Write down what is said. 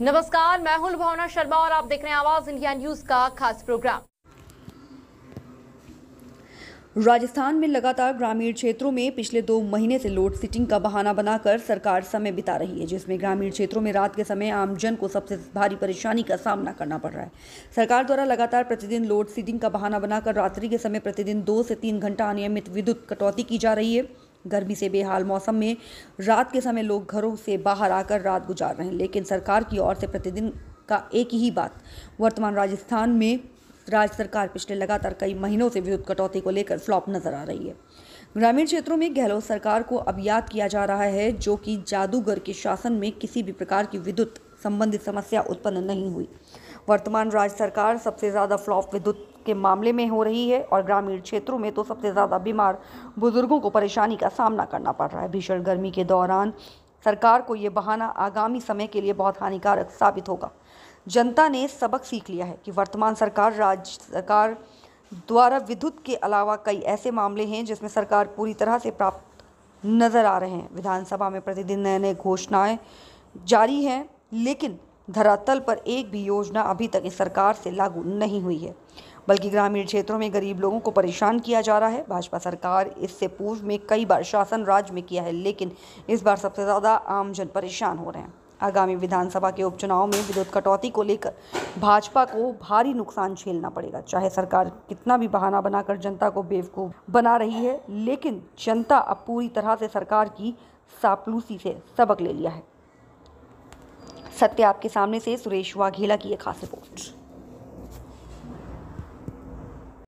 नमस्कार मैं हूं भावना शर्मा और आप देख रहे हैं आवाज इंडिया न्यूज का खास प्रोग्राम राजस्थान में लगातार ग्रामीण क्षेत्रों में पिछले दो महीने से लोड सिटिंग का बहाना बनाकर सरकार समय बिता रही है जिसमें ग्रामीण क्षेत्रों में रात के समय आमजन को सबसे भारी परेशानी का सामना करना पड़ रहा है सरकार द्वारा लगातार प्रतिदिन लोड सिटिंग का बहाना बनाकर रात्रि के समय प्रतिदिन दो से तीन घंटा अनियमित विद्युत कटौती की जा रही है गर्मी से बेहाल मौसम में रात के समय लोग घरों से बाहर आकर रात गुजार रहे हैं लेकिन सरकार की ओर से प्रतिदिन का एक ही बात वर्तमान राजस्थान में राज्य सरकार पिछले लगातार कई महीनों से विद्युत कटौती को लेकर फ्लॉप नजर आ रही है ग्रामीण क्षेत्रों में गहलोत सरकार को अब याद किया जा रहा है जो कि जादूगर के शासन में किसी भी प्रकार की विद्युत संबंधित समस्या उत्पन्न नहीं हुई वर्तमान राज्य सरकार सबसे ज़्यादा फ्लॉप विद्युत के मामले में हो रही है और ग्रामीण क्षेत्रों में तो सबसे ज़्यादा बीमार बुजुर्गों को परेशानी का सामना करना पड़ रहा है भीषण गर्मी के दौरान सरकार को ये बहाना आगामी समय के लिए बहुत हानिकारक साबित होगा जनता ने सबक सीख लिया है कि वर्तमान सरकार राज्य सरकार द्वारा विद्युत के अलावा कई ऐसे मामले हैं जिसमें सरकार पूरी तरह से प्राप्त नज़र आ रहे हैं विधानसभा में प्रतिदिन नए नए घोषणाएं जारी हैं लेकिन धरातल पर एक भी योजना अभी तक इस सरकार से लागू नहीं हुई है बल्कि ग्रामीण क्षेत्रों में गरीब लोगों को परेशान किया जा रहा है भाजपा सरकार इससे पूर्व में कई बार शासन राज्य में किया है लेकिन इस बार सबसे ज़्यादा आमजन परेशान हो रहे हैं आगामी विधानसभा के उपचुनाव में विद्युत कटौती को लेकर भाजपा को भारी नुकसान झेलना पड़ेगा चाहे सरकार कितना भी बहाना बनाकर जनता को बेवकूफ़ बना रही है लेकिन जनता अब पूरी तरह से सरकार की सापलूसी से सबक ले लिया है सत्य आपके सामने से सुरेश वाघेला की एक खास रिपोर्ट